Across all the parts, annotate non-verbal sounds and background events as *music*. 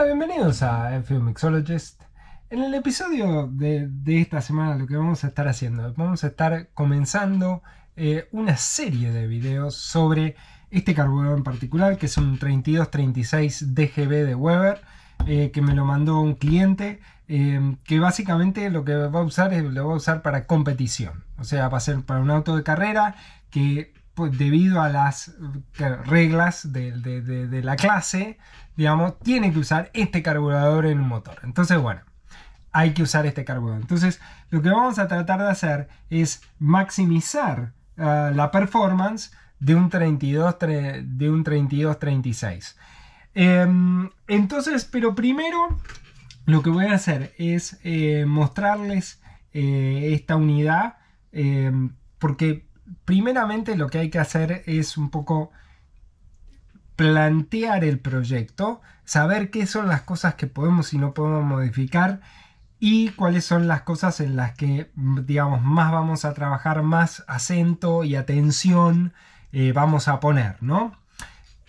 Hola, bienvenidos a Film Mixologist. En el episodio de, esta semana lo que vamos a estar haciendo, vamos a estar comenzando eh, una serie de videos sobre este carburador en particular, que es un 3236 DGB de Weber, eh, que me lo mandó un cliente, em, que básicamente lo que va a usar es, lo va a usar para competición. O sea, va a ser para un auto de carrera que pues, debido a las eh, reglas de, la clase, digamos, tiene que usar este carburador en un motor. Entonces, bueno, hay que usar este carburador. Entonces, lo que vamos a tratar de hacer es maximizar eh, la performance de un 32, 36. Em, entonces, pero primero lo que voy a hacer es eh, mostrarles esta unidad em, porque primeramente lo que hay que hacer es un poco plantear el proyecto, saber qué son las cosas que podemos y no podemos modificar y cuáles son las cosas en las que, digamos, más vamos a trabajar, más acento y atención eh, vamos a poner, ¿no?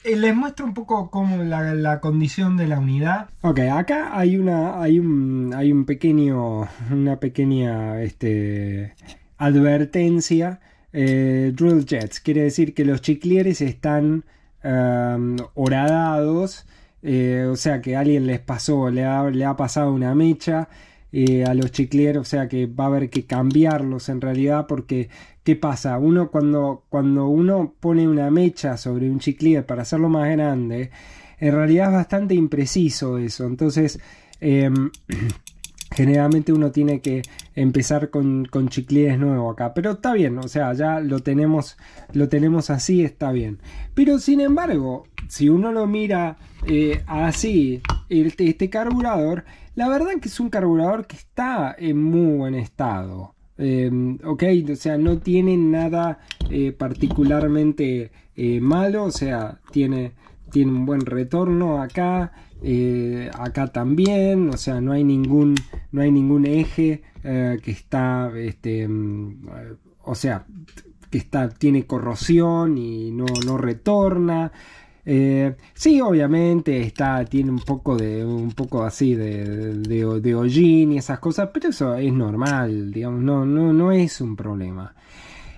Eh, les muestro un poco cómo la, condición de la unidad. Ok, acá hay una. hay un. pequeño. una pequeña este, advertencia eh, drill jets, quiere decir que los chiclieres están um, horadados, eh, o sea que alguien les pasó, le ha, le ha pasado una mecha eh, a los chiclieres, o sea que va a haber que cambiarlos en realidad porque ¿qué pasa? Uno cuando, cuando uno pone una mecha sobre un chiclier para hacerlo más grande, en realidad es bastante impreciso eso, entonces... Em, *clears throat* generalmente uno tiene que empezar con, con nuevo acá. Pero está bien, o sea, ya lo tenemos, lo tenemos así, está bien. Pero sin embargo, si uno lo mira eh, así, este, carburador, la verdad que es un carburador que está en muy buen estado. Eh, ok, o sea, no tiene nada eh, particularmente eh, malo, o sea, tiene, tiene un buen retorno acá, eh, acá también, o sea, no hay ningún, no hay ningún eje eh, que está, este, mm, o sea, que está, tiene corrosión y no, no retorna. Eh, sí, obviamente está, tiene un poco de un poco así de, de, de, hollín y esas cosas, pero eso es normal, digamos, no, no, no es un problema.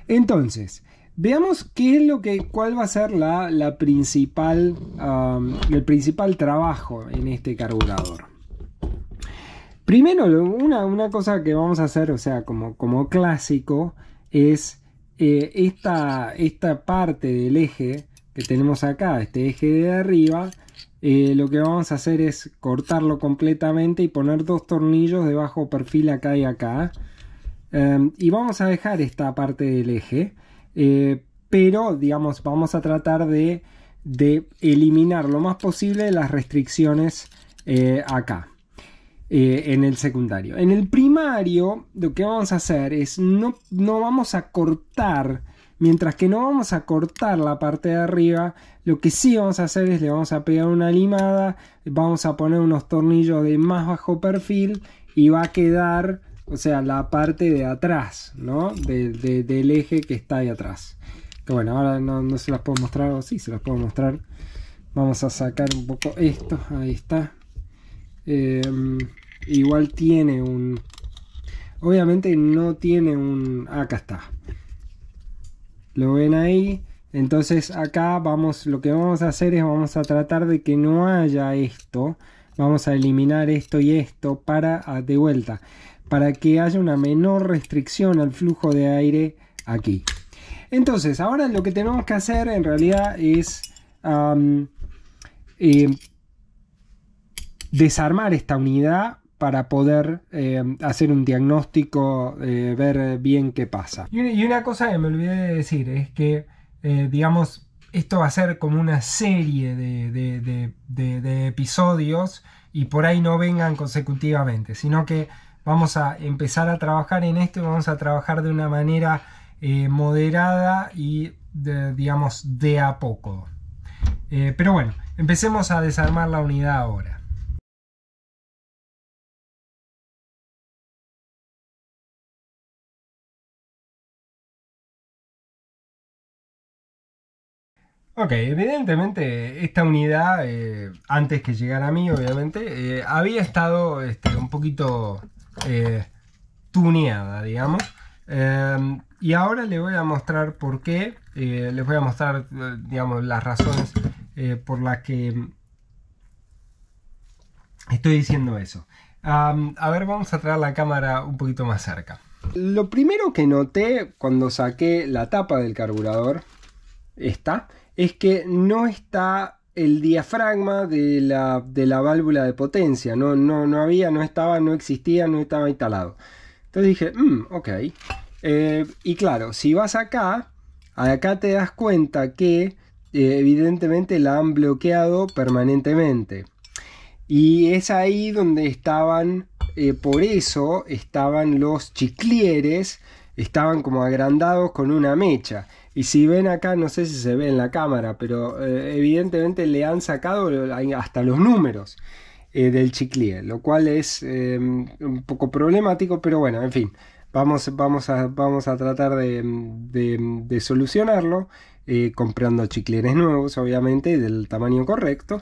Entonces, Veamos qué es lo que, cuál va a ser la, la principal, el principal trabajo en este carburador. Primero, una, cosa que vamos a hacer, o sea, como, como clásico, es eh, esta, esta parte del eje que tenemos acá, este eje de arriba, eh, lo que vamos a hacer es cortarlo completamente y poner dos tornillos de bajo perfil acá y acá. Em, y vamos a dejar esta parte del eje. Eh, pero, digamos, vamos a tratar de, eliminar lo más posible las restricciones eh, acá. Eh, en el secundario. En el primario, lo que vamos a hacer es no, no vamos a cortar Mientras que no vamos a cortar la parte de arriba, lo que sí vamos a hacer es le vamos a pegar una limada, vamos a poner unos tornillos de más bajo perfil y va a quedar o sea, la parte de atrás, ¿no? del eje que está ahí atrás. Que bueno, ahora no, se las puedo mostrar, o sí, se las puedo mostrar. Vamos a sacar un poco esto, ahí está. Em, igual tiene un... Obviamente no tiene un... Acá está. Lo ven ahí. Entonces acá vamos, lo que vamos a hacer es vamos a tratar de que no haya esto. Vamos a eliminar esto y esto para ah, de vuelta para que haya una menor restricción al flujo de aire aquí. Entonces, ahora lo que tenemos que hacer en realidad es eh, desarmar esta unidad para poder eh, hacer un diagnóstico, eh, ver bien qué pasa. Y una, cosa que me olvidé de decir es que, digamos, esto va a ser como una serie de episodios y por ahí no vengan consecutivamente, sino que vamos a empezar a trabajar en esto vamos a trabajar de una manera eh, moderada y, digamos, de a poco. Eh, pero bueno, empecemos a desarmar la unidad ahora. Ok, evidentemente esta unidad, eh, antes que llegara a mí, obviamente, había estado este, un poquito eh, tuneada, digamos. Em, y ahora les voy a mostrar por qué, eh, les voy a mostrar, digamos, las razones eh, por las que estoy diciendo eso. a ver, vamos a traer la cámara un poquito más cerca. Lo primero que noté cuando saqué la tapa del carburador, esta, es que no está el diafragma de la, válvula de potencia. No, no, no había, no estaba, no existía, no estaba instalado. Entonces dije, mm, ok. Eh, y claro, si vas acá, acá te das cuenta que eh, evidentemente la han bloqueado permanentemente. Y es ahí donde estaban, eh, por eso estaban los chiclieres, estaban como agrandados con una mecha. Y si ven acá, no sé si se ve en la cámara, pero eh, evidentemente le han sacado hasta los números eh, del chiclier, lo cual es em, un poco problemático, pero bueno, en fin, vamos, vamos, a, vamos a tratar de, solucionarlo eh, comprando chiclenes nuevos, obviamente, del tamaño correcto.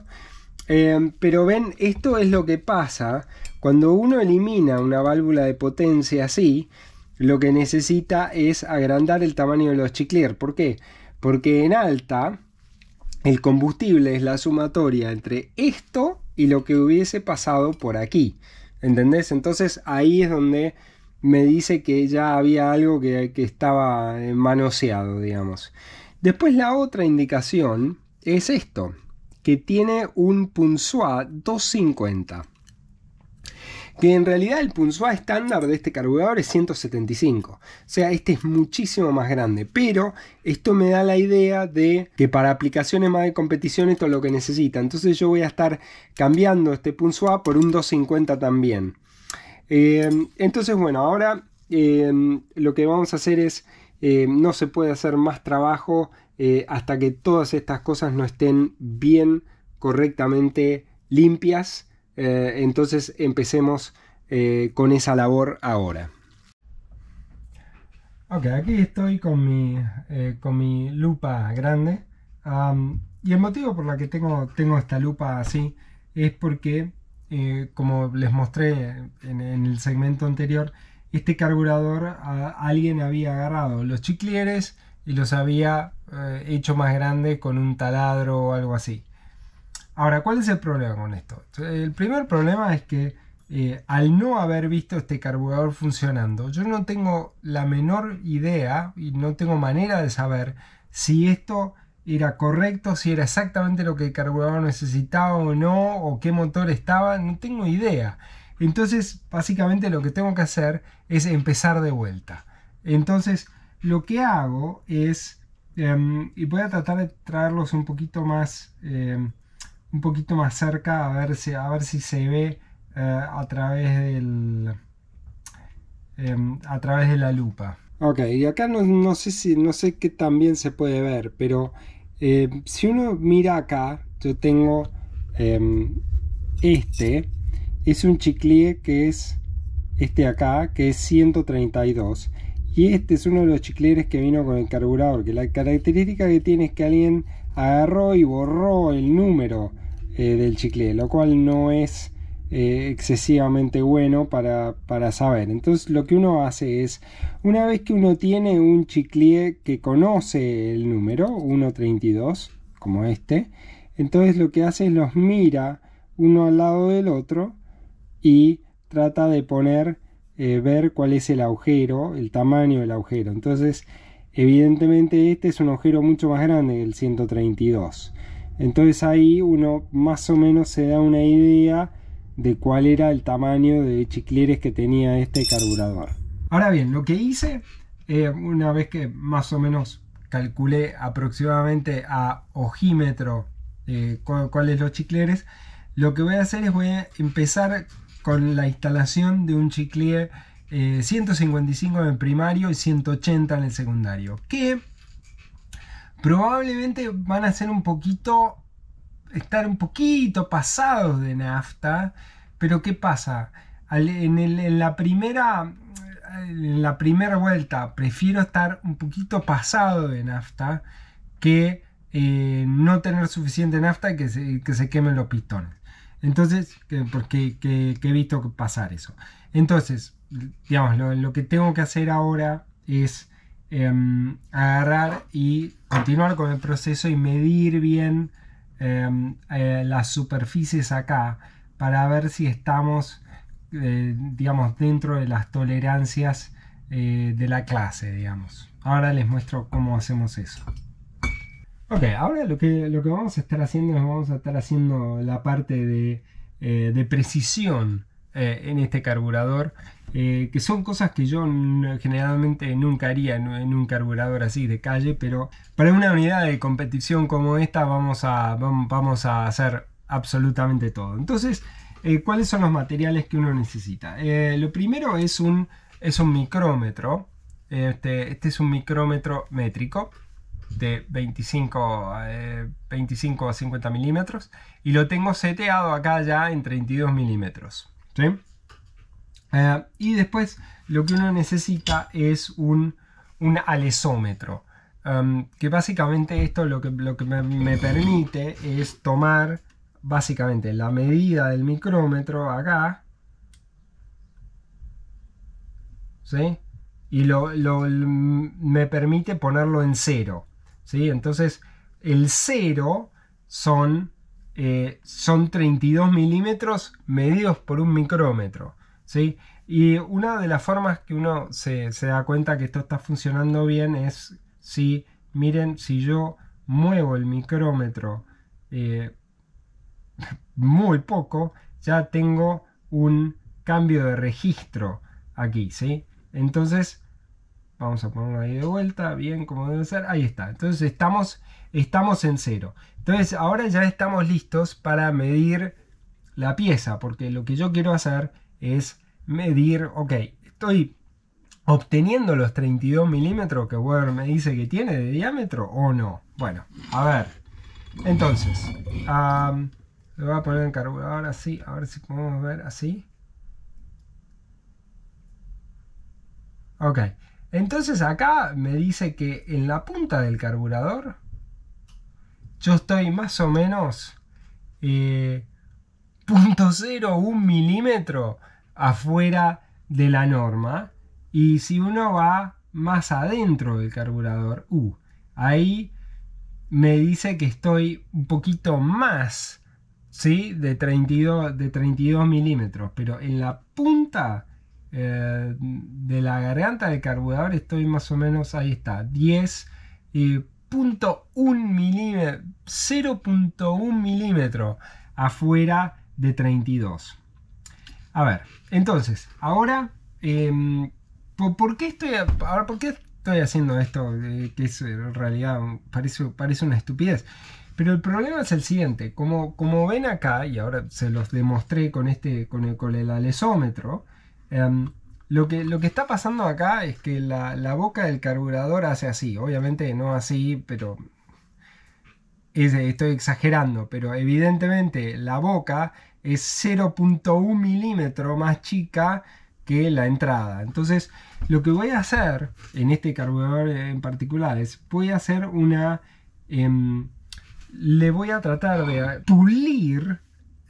Em, pero ven, esto es lo que pasa cuando uno elimina una válvula de potencia así, lo que necesita es agrandar el tamaño de los chiclier. ¿Por qué? Porque en alta el combustible es la sumatoria entre esto y lo que hubiese pasado por aquí. ¿Entendés? Entonces ahí es donde me dice que ya había algo que, estaba eh, manoseado, digamos. Después la otra indicación es esto, que tiene un punzoa 250 que en realidad el punzoa estándar de este carburador es 175. O sea, este es muchísimo más grande, pero esto me da la idea de que para aplicaciones más de competición esto es lo que necesita. Entonces yo voy a estar cambiando este punzoa por un 250 también. Eh, entonces, bueno, ahora eh, lo que vamos a hacer es, eh, no se puede hacer más trabajo hasta que todas estas cosas no estén bien, correctamente limpias eh, entonces empecemos eh, con esa labor ahora. Ok, aquí estoy con mi, eh, con mi lupa grande. y el motivo por la que tengo, tengo esta lupa así es porque, como les mostré en, el segmento anterior, este carburador alguien había agarrado los chiclieres y los había hecho más grandes con un taladro o algo así. Ahora, ¿cuál es el problema con esto? El primer problema es que eh, al no haber visto este carburador funcionando, yo no tengo la menor idea y no tengo manera de saber si esto era correcto, si era exactamente lo que el carburador necesitaba o no, o qué motor estaba, no tengo idea. Entonces, básicamente lo que tengo que hacer es empezar de vuelta. Entonces, lo que hago es, em, y voy a tratar de traerlos un poquito más... Em, un poquito más cerca a ver si, a ver si se ve eh, a través del em, a través de la lupa. Ok, y acá no, sé si no sé qué también se puede ver, pero eh, si uno mira acá, yo tengo em, este, es un chicle que es este acá, que es 132. Y este es uno de los chicleres que vino con el carburador, que la característica que tiene es que alguien agarró y borró el número eh, del chicle, lo cual no es eh, excesivamente bueno para, para, saber. Entonces lo que uno hace es, una vez que uno tiene un chicle que conoce el número, 1.32, como este, entonces lo que hace es los mira uno al lado del otro y trata de poner, eh, ver cuál es el agujero, el tamaño del agujero. Entonces, evidentemente este es un agujero mucho más grande que el 132. Entonces ahí uno más o menos se da una idea de cuál era el tamaño de chicleres que tenía este carburador. Ahora bien, lo que hice, eh, una vez que más o menos calculé aproximadamente a ojímetro eh, cuáles los chicleres, lo que voy a hacer es voy a empezar con la instalación de un chicle 155 eh, en el primario y 180 en el secundario, que probablemente van a ser un poquito, estar un poquito pasados de nafta, pero ¿qué pasa? En, la primera en la primera vuelta prefiero estar un poquito pasado de nafta que eh, no tener suficiente nafta y que se, que se quemen los pistones entonces porque que, he visto pasar eso entonces digamos lo que tengo que hacer ahora es Em, agarrar y continuar con el proceso y medir bien em, eh, las superficies acá para ver si estamos, eh, digamos, dentro de las tolerancias eh, de la clase, digamos. Ahora les muestro cómo hacemos eso. Ok, ahora lo que, lo que vamos a estar haciendo es vamos a estar haciendo la parte de precisión eh, en este carburador. Eh, que son cosas que yo generalmente nunca haría en, un carburador así de calle, pero para una unidad de competición como esta vamos a, vamos a hacer absolutamente todo. Entonces, eh, ¿cuáles son los materiales que uno necesita? lo primero es un, es un micrómetro. Este, este es un micrómetro métrico de 25, 25 a 50 milímetros y lo tengo seteado acá ya en 32 milímetros. Eh, y después lo que uno necesita es un, un alesómetro. Um, que básicamente esto lo que, lo me, permite es tomar básicamente la medida del micrómetro acá. ¿Sí? Y me permite ponerlo en cero. ¿Sí? Entonces el cero son eh, son 32 milímetros medidos por un micrómetro. ¿sí? Y una de las formas que uno se, da cuenta que esto está funcionando bien es si, miren, si yo muevo el micrómetro eh, muy poco, ya tengo un cambio de registro aquí, ¿sí? Entonces, vamos a ponerlo ahí de vuelta, bien como debe ser, ahí está. Entonces estamos estamos en cero. Entonces ahora ya estamos listos para medir la pieza, porque lo que yo quiero hacer es medir, ok, estoy obteniendo los 32 milímetros que Weber me dice que tiene de diámetro o no. Bueno, a ver. Entonces, lo voy a poner en carburador así, a ver si podemos ver así. Ok, entonces acá me dice que en la punta del carburador yo estoy más o menos eh, 0.01 milímetro afuera de la norma. Y si uno va más adentro del carburador, U, uh, ahí me dice que estoy un poquito más, ¿sí? De 32, de 32 milímetros, pero en la punta eh, de la garganta del carburador estoy más o menos, ahí está, 10, 0.1 milímetro, 0.1 milímetro afuera de 32. A ver, entonces, ahora, em, ¿por, qué estoy, ahora, estoy haciendo esto? Eh, que es en realidad parece, parece una estupidez. Pero el problema es el siguiente, como, como ven acá, y ahora se los demostré con, este, con, el, con el alesómetro, em, lo que, lo que está pasando acá es que la, boca del carburador hace así. Obviamente no así, pero estoy exagerando. Pero evidentemente la boca es 0.1 milímetro más chica que la entrada. Entonces, lo que voy a hacer en este carburador en particular es, voy a hacer una... Em, le voy a tratar de pulir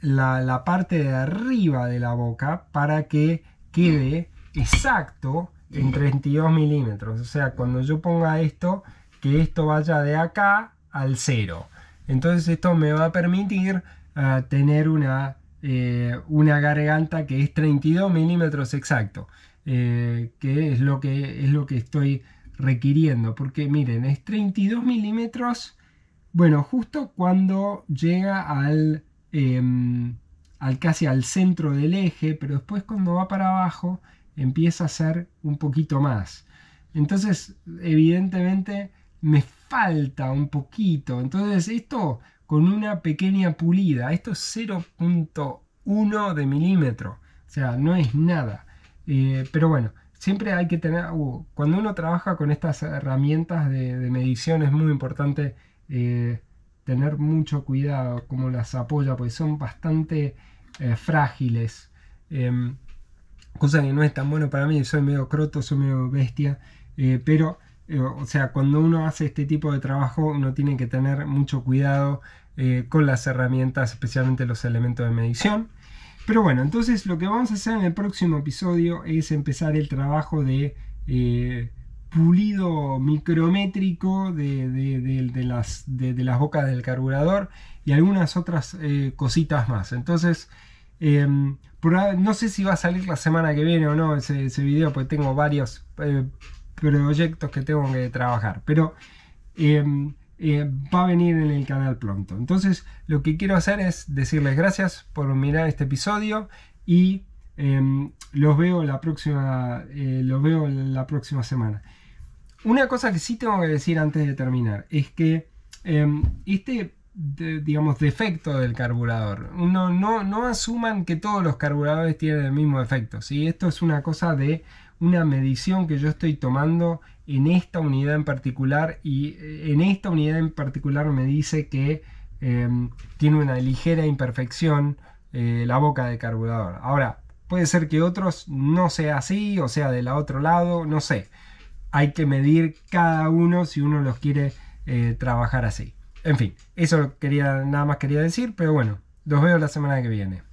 la, la, parte de arriba de la boca para que quede exacto en 32 milímetros. O sea, cuando yo ponga esto, que esto vaya de acá al cero. Entonces esto me va a permitir eh, tener una, eh, una garganta que es 32 milímetros exacto. Eh, que, es lo que es lo que estoy requiriendo. Porque miren, es 32 milímetros. Bueno, justo cuando llega al, em, al casi al centro del eje, pero después cuando va para abajo, empieza a ser un poquito más. Entonces, evidentemente, me falta un poquito. Entonces, esto con una pequeña pulida, esto es 0.1 de milímetro. O sea, no es nada. Eh, pero bueno, siempre hay que tener, uh, cuando uno trabaja con estas herramientas de, medición es muy importante eh, tener mucho cuidado como las apoya, porque son bastante eh, frágiles. Em, cosa que no es tan bueno para mí, soy medio croto, soy medio bestia, eh, pero, eh, o sea, cuando uno hace este tipo de trabajo, uno tiene que tener mucho cuidado eh, con las herramientas, especialmente los elementos de medición. Pero bueno, entonces lo que vamos a hacer en el próximo episodio es empezar el trabajo de pulido micrométrico de, las, de, las, bocas del carburador y algunas otras cositas más. Entonces, Em, ah, no sé si va a salir la semana que viene o no ese, ese video, porque tengo varios eh, proyectos que tengo que trabajar. Pero em, eh, va a venir en el canal pronto. Entonces, lo que quiero hacer es decirles gracias por mirar este episodio y em, los veo la próxima. Eh, los veo la próxima semana. Una cosa que sí tengo que decir antes de terminar es que este digamos, defecto del carburador. No, no, no asuman que todos los carburadores tienen el mismo efecto si Esto es una cosa de una medición que yo estoy tomando en esta unidad en particular y eh, en esta unidad en particular me dice que em, tiene una ligera imperfección eh, la boca del carburador. Ahora, puede ser que otros no sea así o sea del otro lado, no sé. Hay que medir cada uno si uno los quiere eh, trabajar así. En fin, eso quería, nada más quería decir, pero bueno, los veo la semana que viene.